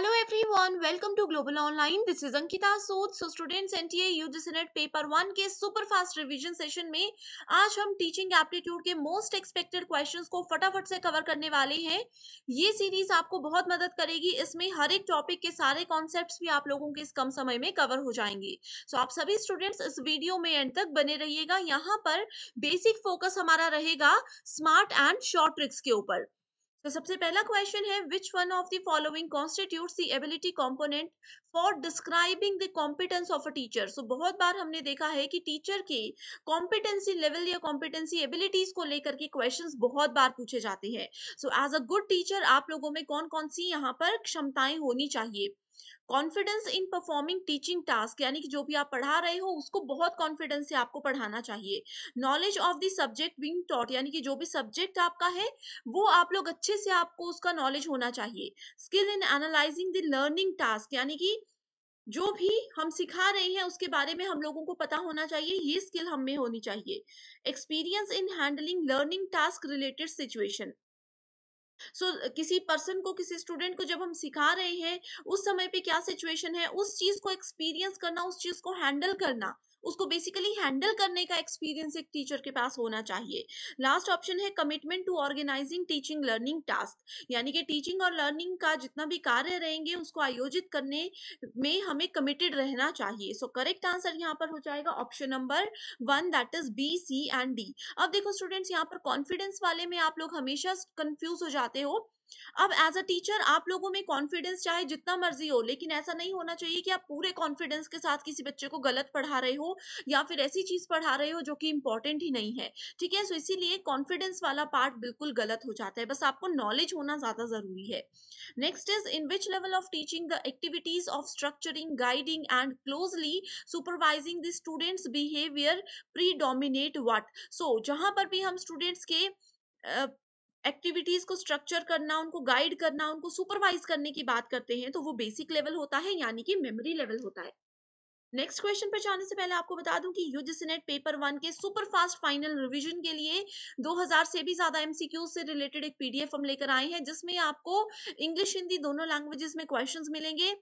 Hello everyone welcome to global online this is Ankita Sood so students NTA UGC net paper one के super fast revision session में आज हम teaching aptitude के most expected questions को फटाफट से कवर करने वाले हैं ये सीरीज आपको बहुत मदद करेगी इसमें हर एक टॉपिक के सारे कॉन्सेप्ट्स भी आप लोगों के इस कम समय में कवर हो जाएंगे सो so, आप सभी स्टूडेंट्स इस वीडियो में एंड तक बने रहिएगा यहाँ पर बेसिक फोकस हमारा रहेगा स्मार्ट एंड शॉर्ट ट्रिक्स के ऊपर तो सबसे पहला क्वेश्चन है which one of the following constitute the ability component for describing the competence of a teacher so बहुत बार हमने देखा है कि टीचर के कॉम्पिटेंसी लेवल या कॉम्पिटेंसी एबिलिटीज को लेकर के क्वेश्चन बहुत बार पूछे जाते हैं so as a good teacher आप लोगों में कौन कौन सी यहाँ पर क्षमताएं होनी चाहिए confidence in performing teaching task यानी कि जो भी आप पढ़ा रहे हो उसको बहुत कॉन्फिडेंस से आपको पढ़ाना चाहिए knowledge of the subject being taught यानी कि जो भी सब्जेक्ट आपका है वो आप लोग अच्छे से आपको उसका नॉलेज होना चाहिए skill in analysing the learning task यानी कि जो भी हम सिखा रहे हैं उसके बारे में हम लोगों को पता होना चाहिए ये स्किल हम में होनी चाहिए experience in handling learning task related situation so so, किसी पर्सन को किसी स्टूडेंट को जब हम सिखा रहे हैं उस समय पे क्या सिचुएशन है उस चीज को एक्सपीरियंस करना उस चीज को हैंडल करना उसको बेसिकली हैंडल करने का एक्सपीरियंस एक टीचर के पास होना चाहिए लास्ट ऑप्शन है commitment to organising teaching learning task यानी कि टीचिंग और लर्निंग का जितना भी कार्य रहेंगे उसको आयोजित करने में हमें कमिटेड रहना चाहिए सो करेक्ट आंसर यहाँ पर हो जाएगा option number one that is B C and D अब देखो स्टूडेंट्स यहाँ पर कॉन्फिडेंस वाले में आप लोग हमेशा कंफ्यूज हो जाते हो अब एज अ टीचर आप लोगों में कॉन्फिडेंस चाहे जितना मर्जी हो लेकिन ऐसा नहीं होना चाहिए कि आप पूरे कॉन्फिडेंस के साथ किसी बच्चे को गलत पढ़ा रहे हो या फिर ऐसी चीज पढ़ा रहे हो जो कि इंपॉर्टेंट ही नहीं है ठीक है सो इसीलिए कॉन्फिडेंस वाला पार्ट बिल्कुल गलत हो जाता है बस आपको नॉलेज होना ज्यादा जरूरी है next is in which level of teaching the activities of structuring guiding and closely supervising the students behaviour predominate what so जहां पर भी हम स्टूडेंट्स के uh, एक्टिविटीज को स्ट्रक्चर करना उनको गाइड करना उनको सुपरवाइज करने की बात करते हैं तो वो बेसिक लेवल होता है यानी कि मेमोरी लेवल होता है नेक्स्ट क्वेश्चन पर जाने से पहले आपको बता दूं कि यूजी सीनेट पेपर वन के सुपर फास्ट फाइनल रिवीजन के लिए 2000 से भी ज्यादा एमसीक्यू से रिलेटेड एक पीडीएफ हम लेकर आए हैं जिसमें आपको इंग्लिश हिंदी दोनों लैंग्वेजेस में क्वेश्चंस मिलेंगे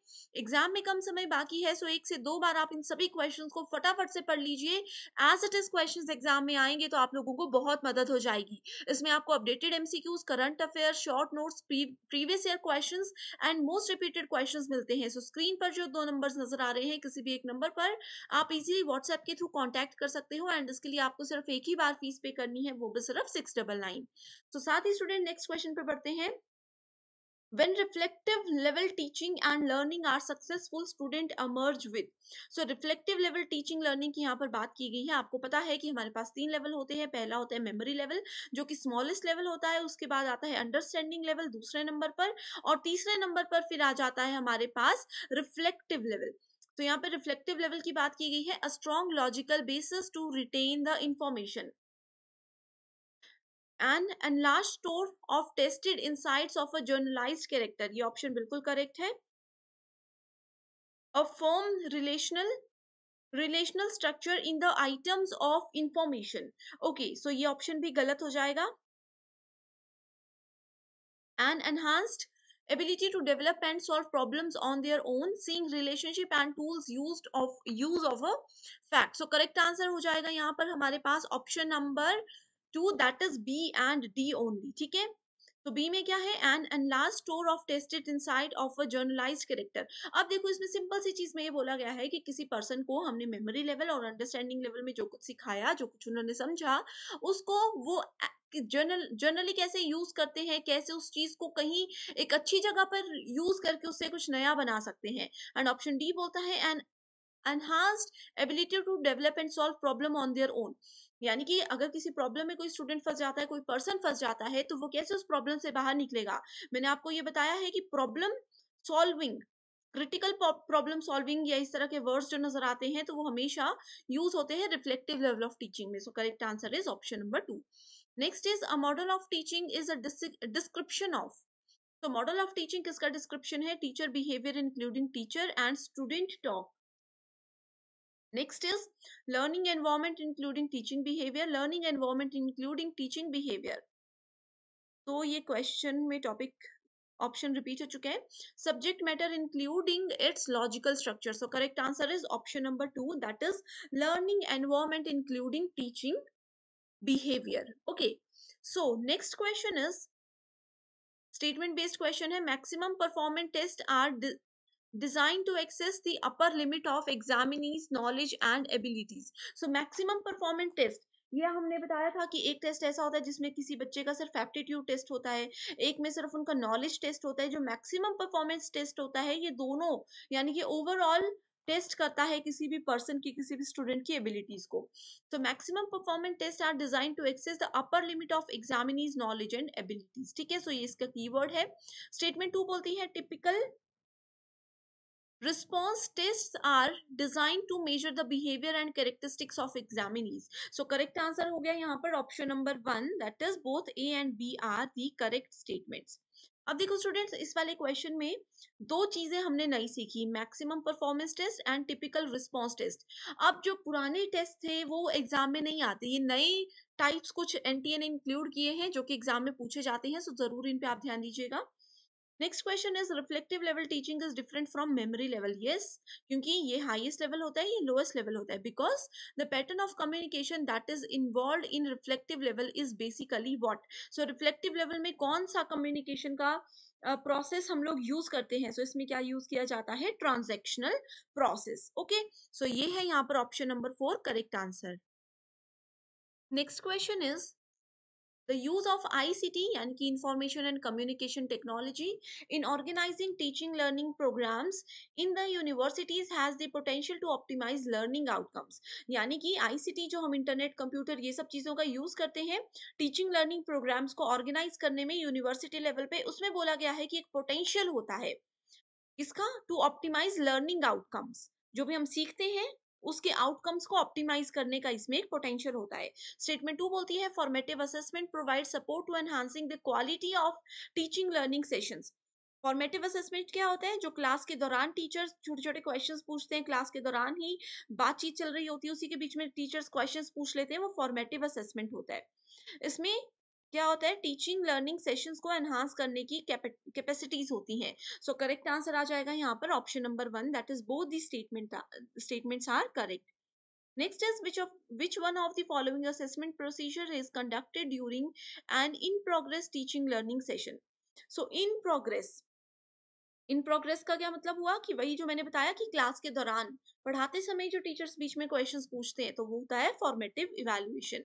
एग्जाम में कम समय बाकी है सो एक से दो बार आप इन सभी क्वेश्चन को फटाफट से पढ़ लीजिए as it is question exam में आएंगे तो आप लोगों को बहुत मदद हो जाएगी इसमें आपको updated MCQs current affair short notes previous year question and most repeated question मिलते हैं सो स्क्रीन पर जो दो नंबर नजर आ रहे हैं किसी भी एक नंबर नंबर पर आप इजीली व्हाट्सएप के थ्रू कांटेक्ट कर सकते हो एंड इसके लिए आपको सिर्फ एक ही बार फीस पे करनी है वो भी सिर्फ सिक्स डबल नाइन तो साथ ही स्टूडेंट नेक्स्ट क्वेश्चन पर बढ़ते हैं when reflective level teaching and learning are successful student emerge with so reflective level teaching learning की यहाँ पर बात की गई है आपको पता है कि हमारे पास तीन level होते हैं पहला होता है memory level जो कि smallest level होता है उसके बाद आता है understanding level दूसरे number पर और तीसरे number पर फिर आ जाता है हमारे पास reflective level तो यहाँ पे रिफ्लेक्टिव लेवल की बात की गई है a strong logical basis to retain the information an and last store of tested in insights of a generalise character ये ऑप्शन बिल्कुल करेक्ट है a form relational relational structure in the items of information okay so ये ऑप्शन भी गलत हो जाएगा and enhanced ability to develop and solve problems on their own seeing relationship and tools used of use of a fact so correct answer ho jayega yahan par hamare paas option number 2 that is b and d only theek hai तो B में क्या है and and last store of tested inside of a generalise character अब देखो इसमें simple सी चीज में ये बोला गया है कि किसी पर्सन को हमने मेमोरी लेवल और अंडरस्टैंडिंग लेवल में जो कुछ सिखाया जो कुछ उन्होंने समझा उसको वो जनरल जनरली कैसे यूज करते हैं कैसे उस चीज को कहीं एक अच्छी जगह पर यूज करके उससे कुछ नया बना सकते हैं एंड ऑप्शन डी बोलता है and enhanced ability to develop and solve problem on their own यानी कि अगर किसी प्रॉब्लम में कोई स्टूडेंट फंस जाता है कोई पर्सन फंस जाता है तो वो कैसे उस प्रॉब्लम से बाहर निकलेगा मैंने आपको ये बताया है कि problem solving critical problem solving या इस तरह के वर्ड्स जो नजर आते हैं तो वो हमेशा यूज होते हैं रिफ्लेक्टिव लेवल ऑफ टीचिंग में so correct answer is option number two next is a model of teaching is a description of तो मॉडल ऑफ टीचिंग किसका डिस्क्रिप्शन है teacher behaviour including teacher and student talk Next is learning environment including teaching behavior. Learning environment including teaching behavior. So, ये question may topic option repeat हो चुके Subject matter including its logical structure. So correct answer is option number two. That is learning environment including teaching behaviour okay so next question is statement based question है maximum performance test are design to assess the upper limit of examinees knowledge and abilities so maximum performance test ये हमने बताया था कि एक test ऐसा होता है जिसमें किसी बच्चे का सिर्फ एप्टीट्यूड टेस्ट होता है एक में सिर्फ उनका नॉलेज टेस्ट होता है जो मैक्सिमम परफॉर्मेंस टेस्ट होता है ये दोनों यानी कि ओवरऑल टेस्ट करता है किसी भी पर्सन की किसी भी स्टूडेंट की एबिलिटीज को तो maximum performance test are design to assess the upper limit of examinees knowledge and abilities ठीक है सो ये इसका कीवर्ड है स्टेटमेंट टू बोलती है typical response tests are designed to measure the behavior and characteristics of examinees so correct answer ho gaya yahan par option number 1 that is both a and b are the correct statements अब देखो students इस वाले question में दो चीजें हमने नई सीखी maximum performance test and typical response test अब जो पुराने टेस्ट थे वो एग्जाम में नहीं आते ये नए टाइप्स कुछ एनटीए ने इंक्लूड किए हैं जो कि एग्जाम में पूछे जाते हैं सो जरूर इन पे आप ध्यान दीजिएगा next question is reflective level teaching is different from memory level yes क्योंकि ये हाईएस्ट लेवल होता है ये लोएस्ट लेवल होता है because the pattern of communication that is involve in reflective level is basically what so reflective level में कौन सा कम्युनिकेशन का प्रोसेस uh, हम लोग यूज करते हैं सो so, इसमें क्या यूज किया जाता है ट्रांजेक्शनल प्रोसेस ओके सो ये है यहाँ पर option number four correct answer next question is the use of ICT and key information and communication technology in organizing teaching learning programs in the universities has the potential to optimize learning outcomes यानी कि ICT जो हम internet computer ये सब चीज़ों का use करते हैं teaching learning programs को organize करने में university level पे उसमें बोला गया है कि एक potential होता है इसका to optimize learning outcomes जो भी हम सीखते हैं उसके आउटकम्स को ऑप्टिमाइज करने का इसमें एक पोटेंशियल होता है स्टेटमेंट टू बोलती है formative assessment provide support to enhancing the quality of teaching learning sessions formative assessment क्या होता है जो क्लास के दौरान टीचर्स छोटे छोटे क्वेश्चंस पूछते हैं क्लास के दौरान ही बातचीत चल रही होती है उसी के बीच में टीचर्स क्वेश्चंस पूछ लेते हैं वो फॉर्मेटिव असेसमेंट होता है इसमें क्या होता है टीचिंग लर्निंग सेशन को एनहांस करने की कैपेसिटीज होती है सो करेक्ट आंसर आ जाएगा यहाँ पर option number one that is both the statement statement are correct next is which of which one of the following assessment procedure is conducted during and in progress teaching learning session so in progress in progress का क्या मतलब हुआ कि वही जो मैंने बताया कि क्लास के दौरान पढ़ाते समय जो टीचर्स बीच में क्वेश्चंस पूछते हैं तो वो होता है फॉर्मेटिव इवेल्युएशन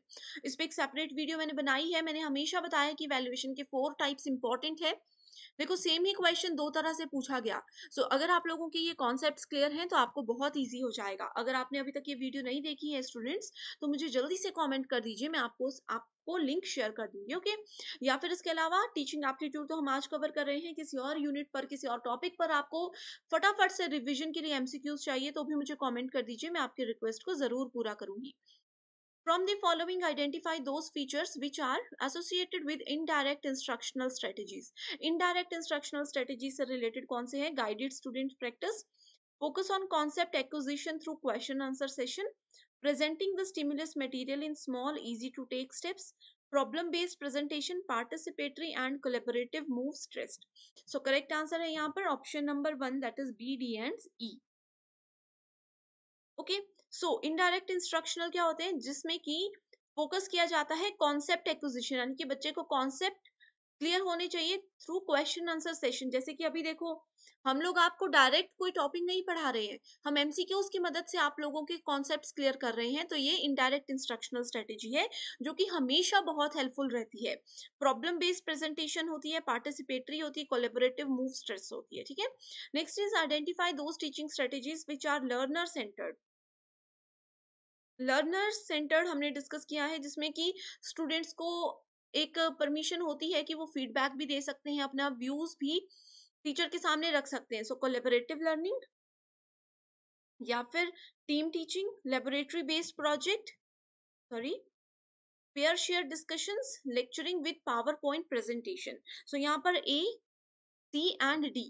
इस पर एक सेपरेट वीडियो मैंने बनाई है मैंने हमेशा बताया कि इवेल्युएशन के फोर टाइप्स इंपॉर्टेंट है देखो सेम ही क्वेश्चन दो तरह से पूछा गया सो so, अगर आप लोगों के ये कॉन्सेप्ट क्लियर हैं तो आपको बहुत ईजी हो जाएगा अगर आपने अभी तक ये वीडियो नहीं देखी है स्टूडेंट्स तो मुझे जल्दी से कॉमेंट कर दीजिए मैं आपको आप आपको लिंक शेयर कर दूंगी ओके या फिर इसके अलावा टीचिंग एप्टीट्यूड तो हम आज कवर कर रहे हैं किसी और यूनिट पर किसी और टॉपिक पर आपको फटाफट से रिविजन के लिए एमसीक्यूज चाहिए तो भी मुझे कमेंट कर दीजिए मैं आपकी रिक्वेस्ट को जरूर पूरा करूंगी From the following, identify those features which are associated with indirect instructional strategies. Indirect instructional strategies are related कौन से हैं? Guided student practice, focus on concept acquisition through question answer session, presenting the stimulus material in small, easy to take steps, problem-based presentation, participatory and collaborative moves. Stressed. So, correct answer is यहाँ पर option number one that is B D so indirect instructional क्या होते हैं जिसमें कि focus किया जाता है कॉन्सेप्ट एक्विजिशन यानी कि बच्चे को कॉन्सेप्ट क्लियर होने चाहिए थ्रू क्वेश्चन आंसर सेशन जैसे कि अभी देखो हम लोग आपको डायरेक्ट कोई टॉपिक नहीं पढ़ा रहे हैं हम एमसीक्यूज की मदद से आप लोगों के कॉन्सेप्ट्स क्लियर कर रहे हैं तो ये इनडायरेक्ट इंस्ट्रक्शनल स्ट्रेटेजी है जो कि हमेशा बहुत हेल्पफुल रहती है प्रॉब्लम बेस्ड प्रेजेंटेशन होती है पार्टिसिपेटरी होती है कोलेबोरेटिव मूव स्ट्रेस होती है ठीक है next is identify those teaching strategies which are learner centred learner centred हमने डिस्कस किया है जिसमें कि स्टूडेंट्स को एक परमिशन होती है कि वो फीडबैक भी दे सकते हैं अपना व्यूज भी टीचर के सामने रख सकते हैं सो कोलेबोरेटिव लर्निंग या फिर team teaching laboratory based project sorry pair share discussions lecturing with power point presentation so यहाँ पर A C and D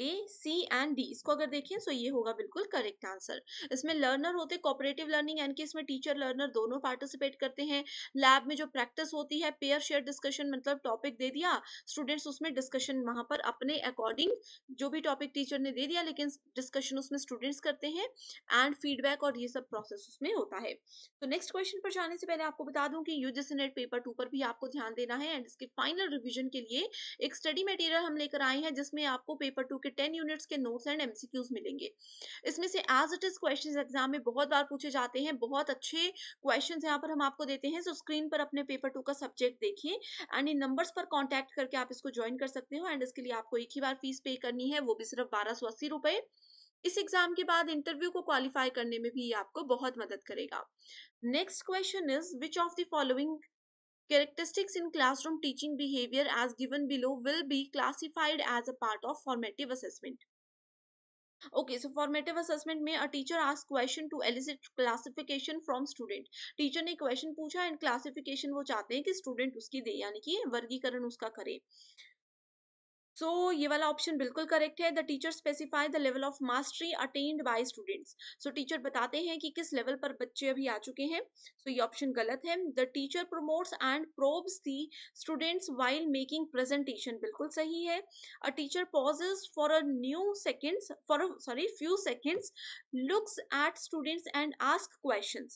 A C and D इसको अगर देखें तो ये होगा बिल्कुल करेक्ट आंसर इसमें लर्नर होते हैं कॉपरेटिव लर्निंग यानी कि इसमें टीचर लर्नर दोनों पार्टिसिपेट करते हैं लैब में जो प्रैक्टिस होती है पेयर शेयर डिस्कशन मतलब टॉपिक दे दिया स्टूडेंट्स उसमें डिस्कशन वहां पर अपने अकॉर्डिंग जो भी टॉपिक टीचर ने दे दिया लेकिन डिस्कशन उसमें स्टूडेंट्स करते हैं एंड फीडबैक और ये सब प्रोसेस उसमें होता है तो नेक्स्ट क्वेश्चन पर जाने से पहले आपको बता दूं कि यूजीसी नेट पेपर टू पर भी आपको ध्यान देना है एंड इसके फाइनल रिविजन के लिए एक स्टडी मटेरियल हम लेकर आए हैं जिसमें आपको पेपर टू के आपके टेन यूनिट्स के नोट्स एंड एमसीक्यूज मिलेंगे इसमें से as it is question exam में बहुत बार पूछे जाते हैं बहुत अच्छे क्वेश्चन यहाँ पर हम आपको देते हैं सो स्क्रीन पर अपने पेपर टू का सब्जेक्ट देखिए एंड इन नंबर्स पर कॉन्टैक्ट करके आप इसको ज्वाइन कर सकते हो एंड इसके लिए आपको एक ही बार फीस पे करनी है वो भी सिर्फ बारह सौ अस्सी रुपए इस एग्जाम के बाद इंटरव्यू को क्वालिफाई करने में भी आपको बहुत मदद करेगा next question is which of the following Characteristics in classroom teaching behavior as given below will be classified as a part of formative assessment. Okay, so formative assessment में a teacher ask question to elicit classification from student. Teacher ne question pucha and classification wo chahte hain ki student uski de yani ki vargikaran uska kare so so, ये वाला option बिल्कुल correct है the teacher specify the level of mastery attend by students so teacher बताते हैं कि किस level पर बच्चे अभी आ चुके हैं सो so, ये ऑप्शन गलत है the teacher promotes and probes the students while making presentation बिल्कुल सही है a teacher pauses for a new seconds for sorry few seconds looks at students and ask question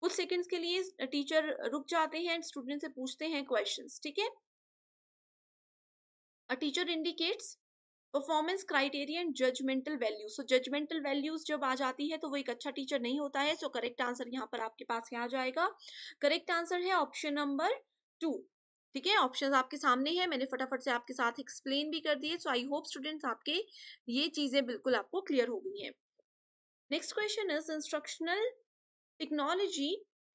कुछ सेकेंड्स के लिए टीचर रुक जाते हैं एंड स्टूडेंट से पूछते हैं क्वेश्चंस ठीक है a teacher indicates performance criteria and judgmental value so judgmental values जब आ जाती है तो वो एक अच्छा टीचर नहीं होता है सो करेक्ट आंसर यहाँ पर आपके पास क्या आ जाएगा करेक्ट आंसर है ऑप्शन नंबर टू ठीक है ऑप्शंस आपके सामने है मैंने फटाफट से आपके साथ एक्सप्लेन भी कर दिए सो आई होप स्टूडेंट्स आपके ये चीजें बिल्कुल आपको क्लियर हो गई है next question is instructional technology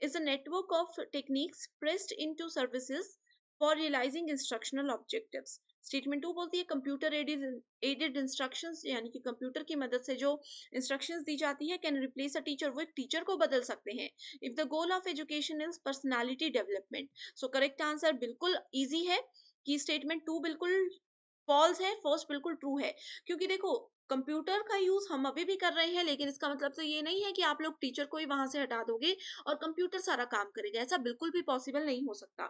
is a network of techniques pressed to services for realizing instructional objectives statement two बोलती है कंप्यूटर एडेड एडेड इंस्ट्रक्शंस यानी कि कंप्यूटर की मदद से जो इंस्ट्रक्शंस दी जाती है कैन रिप्लेस अ टीचर वो एक टीचर को बदल सकते हैं if the goal of education is personality development so correct answer बिल्कुल ईजी है कि स्टेटमेंट टू बिल्कुल फॉल्स है फर्स्ट बिल्कुल ट्रू है क्योंकि देखो कंप्यूटर का यूज हम अभी भी कर रहे हैं लेकिन इसका मतलब तो ये नहीं है कि आप लोग टीचर को ही वहां से हटा दोगे और कंप्यूटर सारा काम करेगा ऐसा बिल्कुल भी पॉसिबल नहीं हो सकता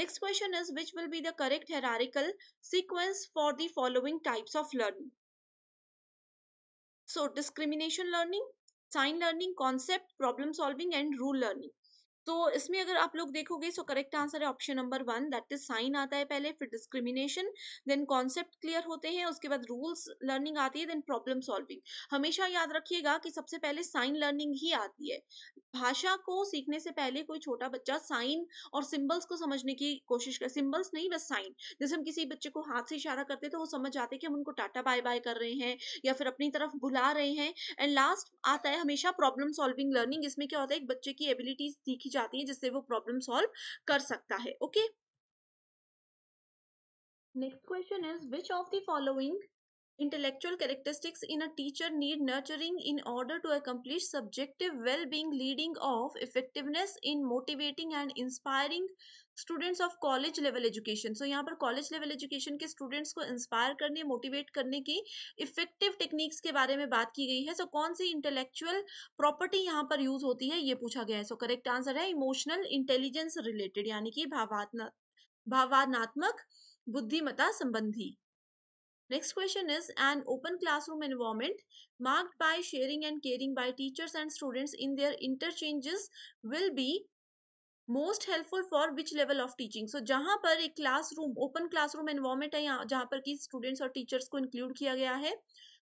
next question is which will be the correct hierarchical sequence for the following types of learning so discrimination learning sign learning concept problem solving and rule learning तो इसमें अगर आप लोग देखोगे सो करेक्ट आंसर है option number one that is sign आता है पहले फिर डिस्क्रिमिनेशन देन कॉन्सेप्ट क्लियर होते हैं उसके बाद रूल्स लर्निंग आती है देन प्रॉब्लम सॉल्विंग हमेशा याद रखिएगा कि सबसे पहले साइन लर्निंग ही आती है भाषा को सीखने से पहले कोई छोटा बच्चा साइन और सिंबल्स को समझने की कोशिश कर सिंबल्स नहीं बस साइन जैसे हम किसी बच्चे को हाथ से इशारा करते तो वो समझ जाते कि हम उनको टाटा बाय बाय कर रहे हैं या फिर अपनी तरफ बुला रहे हैं एंड लास्ट आता है हमेशा प्रॉब्लम सॉल्विंग लर्निंग इसमें क्या होता है एक बच्चे की एबिलिटीज सीखी जाती है जिससे वो प्रॉब्लम सॉल्व कर सकता है okay next question is which of the following intellectual characteristics in a teacher need nurturing in order to accomplish subjective well being leading of effectiveness in motivating and inspiring students of college level education so यहाँ पर college level education के students को inspire करने motivate करने की effective techniques के बारे में बात की गई है सो so, कौन सी इंटेलेक्चुअल प्रॉपर्टी यहाँ पर यूज होती है ये पूछा गया है सो करेक्ट आंसर है इमोशनल इंटेलिजेंस रिलेटेड यानी कि भावात्मक भावनात्मक बुद्धिमता संबंधी next question is an open classroom environment marked by sharing and caring by teachers and students in their interchanges will be most helpful for which level of teaching so जहाँ पर एक classroom open classroom environment है यहाँ जहाँ पर कि students और teachers को इंक्लूड किया गया है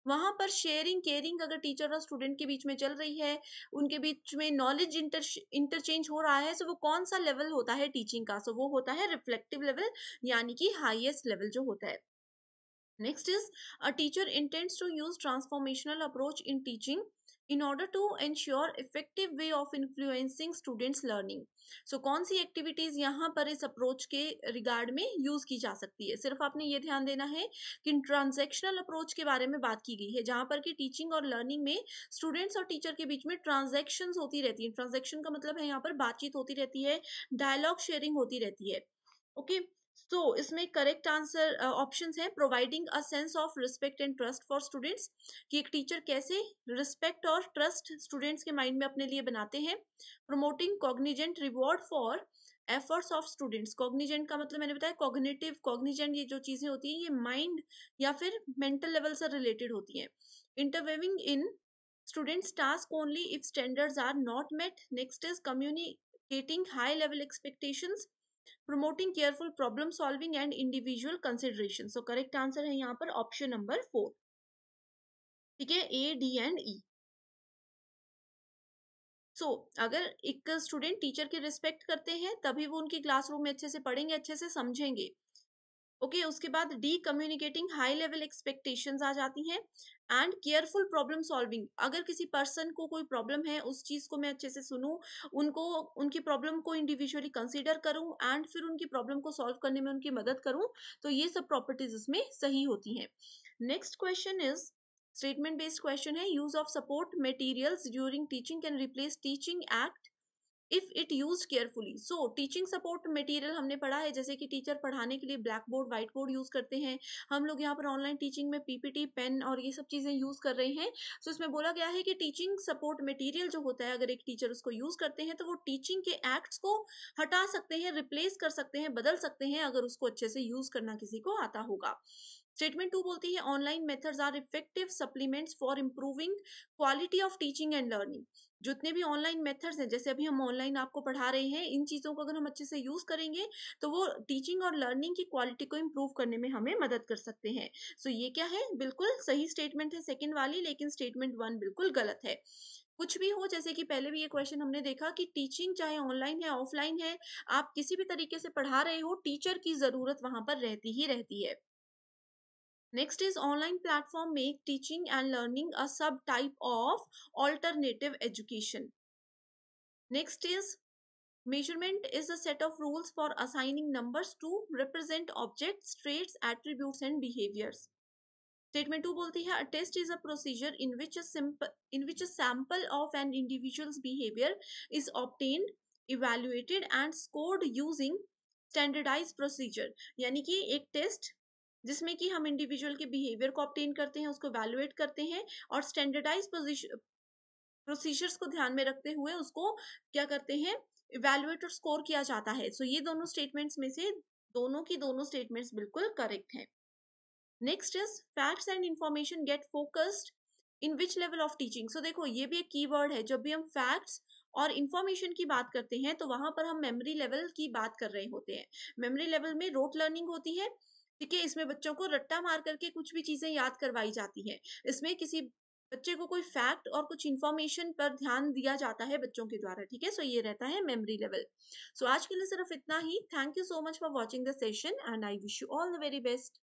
वहाँ पर शेयरिंग केयरिंग अगर टीचर और स्टूडेंट के बीच में चल रही है उनके बीच में नॉलेज इंटर इंटरचेंज हो रहा है सो वो कौन सा लेवल होता है टीचिंग का सो वो होता है रिफ्लेक्टिव लेवल यानी कि हाइएस्ट लेवल जो होता है next is a teacher intends to use transformational approach in teaching in order to ensure effective way of influencing students learning so कौन सी एक्टिविटीज यहाँ पर इस अप्रोच के रिगार्ड में यूज की जा सकती है सिर्फ आपने ये ध्यान देना है कि ट्रांजेक्शनल अप्रोच के बारे में बात की गई है जहाँ पर कि टीचिंग और लर्निंग में स्टूडेंट्स और टीचर के बीच में ट्रांजेक्शन होती रहती है ट्रांजेक्शन का मतलब है यहाँ पर बातचीत होती रहती है डायलॉग शेयरिंग होती रहती है ओके okay? तो इसमें करेक्ट आंसर ऑप्शन है providing a sense of respect and trust for students कि एक टीचर कैसे रिस्पेक्ट और ट्रस्ट स्टूडेंट्स के माइंड में अपने लिए बनाते हैं promoting cognizant reward for efforts of students cognizant का मतलब मैंने बताया कॉग्निटिव कॉग्निजेंट ये जो चीज़ें होती हैं ये माइंड या फिर मेंटल लेवल से रिलेटेड होती हैं interviewing in students task only if standards are not met next is communicating high level expectations promoting careful problem solving and individual consideration so correct answer है यहाँ पर ऑप्शन नंबर फोर ठीक है A D and ई सो अगर एक student teacher के respect करते हैं तभी वो उनकी क्लासरूम में अच्छे से पढ़ेंगे अच्छे से समझेंगे ओके okay, उसके बाद D communicating high level expectations आ जाती हैं एंड केयरफुल प्रॉब्लम सॉल्विंग अगर किसी पर्सन को कोई प्रॉब्लम है उस चीज़ को मैं अच्छे से सुनूं उनको उनकी प्रॉब्लम को इंडिविजुअली कंसिडर करूँ एंड फिर उनकी प्रॉब्लम को सॉल्व करने में उनकी मदद करूं तो ये सब प्रॉपर्टीज इसमें सही होती हैं next question is statement based question है use of support materials during teaching can replace teaching act if it use carefully so teaching support material हमने पढ़ा है जैसे कि टीचर पढ़ाने के लिए black board white board use करते हैं हम लोग यहाँ पर ऑनलाइन टीचिंग में पीपीटी पेन और ये सब चीज़ें यूज़ कर रहे हैं सो so, इसमें बोला गया है कि टीचिंग सपोर्ट मटेरियल जो होता है अगर एक टीचर उसको यूज़ करते हैं तो वो टीचिंग के एक्ट्स को हटा सकते हैं रिप्लेस कर सकते हैं बदल सकते हैं अगर उसको अच्छे से यूज़ करना किसी को आता होगा स्टेटमेंट टू बोलती है online methods are effective supplements for improving quality of teaching and learning जितने भी ऑनलाइन मेथड्स हैं जैसे अभी हम ऑनलाइन आपको पढ़ा रहे हैं इन चीज़ों को अगर हम अच्छे से यूज़ करेंगे तो वो टीचिंग और लर्निंग की क्वालिटी को इम्प्रूव करने में हमें मदद कर सकते हैं सो so ये क्या है बिल्कुल सही स्टेटमेंट है सेकेंड वाली लेकिन स्टेटमेंट वन बिल्कुल गलत है कुछ भी हो जैसे कि पहले भी ये क्वेश्चन हमने देखा कि टीचिंग चाहे ऑनलाइन है ऑफलाइन है आप किसी भी तरीके से पढ़ा रहे हो टीचर की ज़रूरत वहां पर रहती ही रहती है Next is online platform make teaching and learning a subtype of alternative education. Next is measurement is a set of rules for assigning numbers to represent objects, traits, attributes and behaviors. Statement two बोलती है test is a procedure in which in which a sample of an individual's behavior is obtained evaluated and scored using standardize procedure यानी कि एक test जिसमें कि हम individual के behaviour को ऑप्टेन करते हैं उसको वैल्यूएट करते हैं और स्टैंडर्डाइज प्रोसीजर्स को ध्यान में रखते हुए उसको क्या करते हैं इवेल्युएट और स्कोर किया जाता है सो so, ये दोनों स्टेटमेंट्स में से दोनों की दोनों स्टेटमेंट्स बिल्कुल करेक्ट हैं next is facts and information get focused in which level of teaching so देखो ये भी एक कीवर्ड है जब भी हम फैक्ट्स और इन्फॉर्मेशन की बात करते हैं तो वहां पर हम मेमोरी लेवल की बात कर रहे होते हैं मेमोरी लेवल में रोट लर्निंग होती है ठीक है इसमें बच्चों को रट्टा मार करके कुछ भी चीज़ें याद करवाई जाती है इसमें किसी बच्चे को कोई फैक्ट और कुछ इन्फॉर्मेशन पर ध्यान दिया जाता है बच्चों के द्वारा ठीक है सो ये रहता है मेमोरी लेवल सो आज के लिए सिर्फ इतना ही thank you so much for watching the session and I wish you all the very best